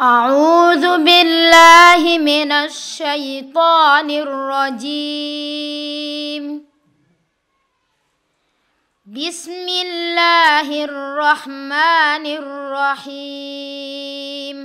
أعوذ بالله من الشيطان الرجيم بسم الله الرحمن الرحيم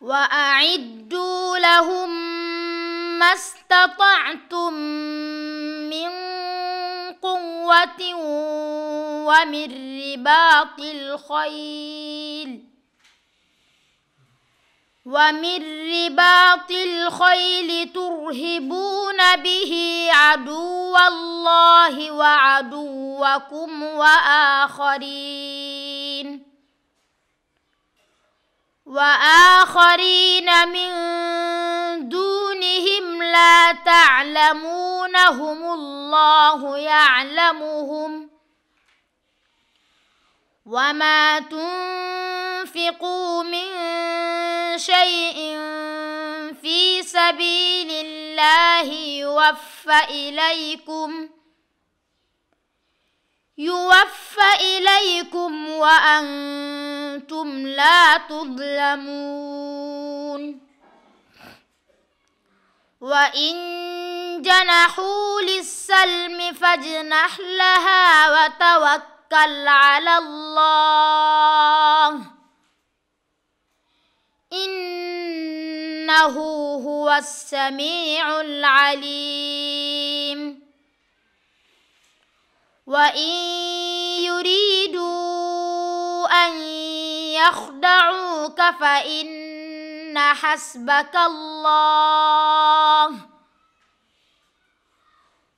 وأعدوا لهم ما استطعتم من قوة ومن رباط الخير ومن رباط الخيل ترهبون به عدو الله وعدوكم واخرين واخرين من دونهم لا تعلمونهم الله يعلمهم وما تنفقوا من شيء في سبيل الله يوفى إليكم يوفى إليكم وأنتم لا تظلمون وإن جنحوا للسلم فاجنح لها وتوكل على الله انه هو السميع العليم وان يريدوا ان يخدعوك فان حسبك الله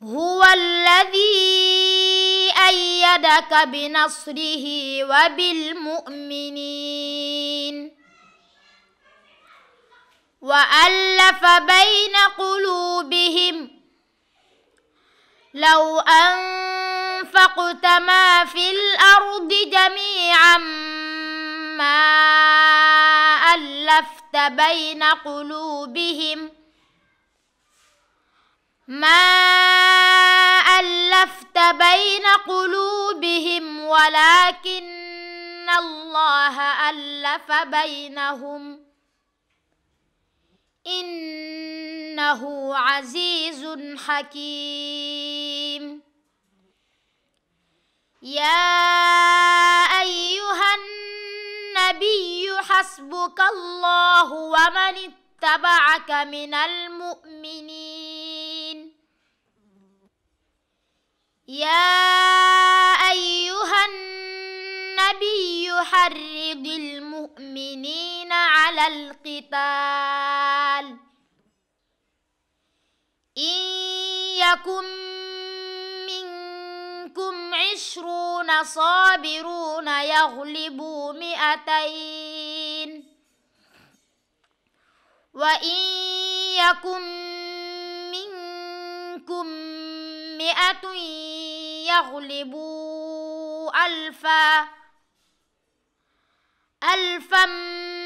هو الذي ايدك بنصره وبالمؤمنين والف بين قلوبهم لو انفقت ما في الارض جميعا ما الفت بين قلوبهم ما الفت بين قلوبهم ولكن الله الف بينهم إنه عزيز حكيم يا أيها النبي حسبك الله ومن اتبعك من المؤمنين يا أيها النبي حرض المؤمنين القتال إن يكن منكم عشرون صابرون يغلبوا مئتين وإن يكن منكم مئة يغلبوا ألفا ألفا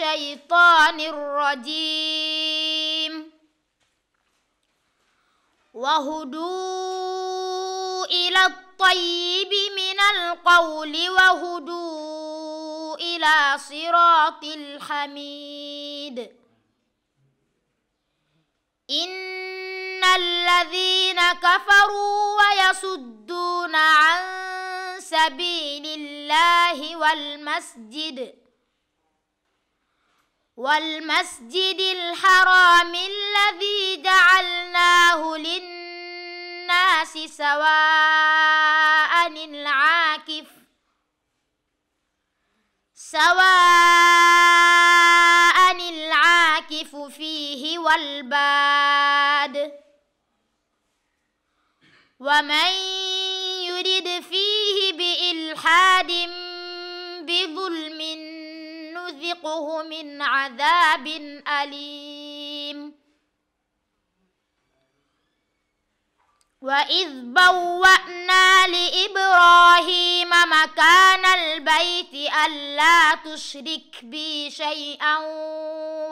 الشيطان الرجيم وهدوا إلى الطيب من القول وهدوا إلى صراط الحميد إن الذين كفروا ويصدون عن سبيل الله والمسجد والمسجد الحرام الذي جعلناه للناس سواء العاكف سواء العاكف فيه والباد ومن يرد فيه بإلحاد بظلم نذقه من عذاب أليم وإذ بوأنا لإبراهيم مكان البيت ألا تشرك بي شيئا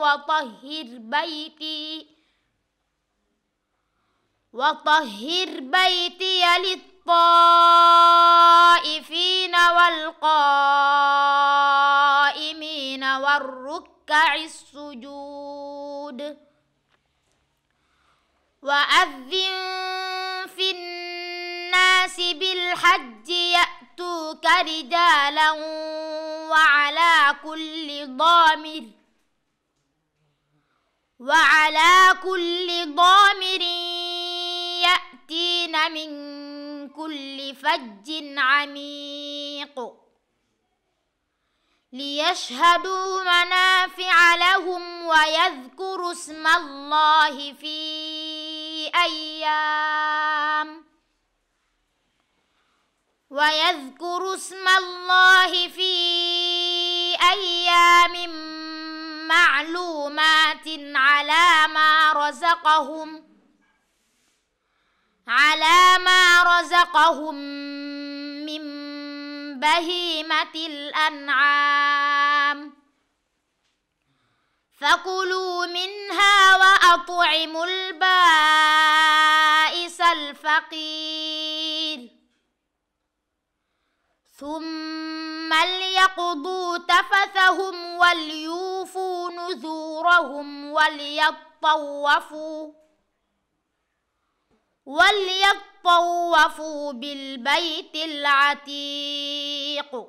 وطهر بيتي وطهر بيتي للطائفين والقائمين ركع السجود وأذن في الناس بالحج يأتوك رجالا وعلى كل ضامر وعلى كل ضامر يأتين من كل فج عميق ليشهدوا منافع لهم ويذكروا اسم الله في أيام ويذكروا اسم الله في أيام معلومات على ما رزقهم على ما رزقهم من بهيمة الأنعام فكلوا منها وأطعموا البائس الفقير ثم ليقضوا تفثهم وليوفوا نذورهم وليطوفوا وليطوفوا طوفوا بالبيت العتيق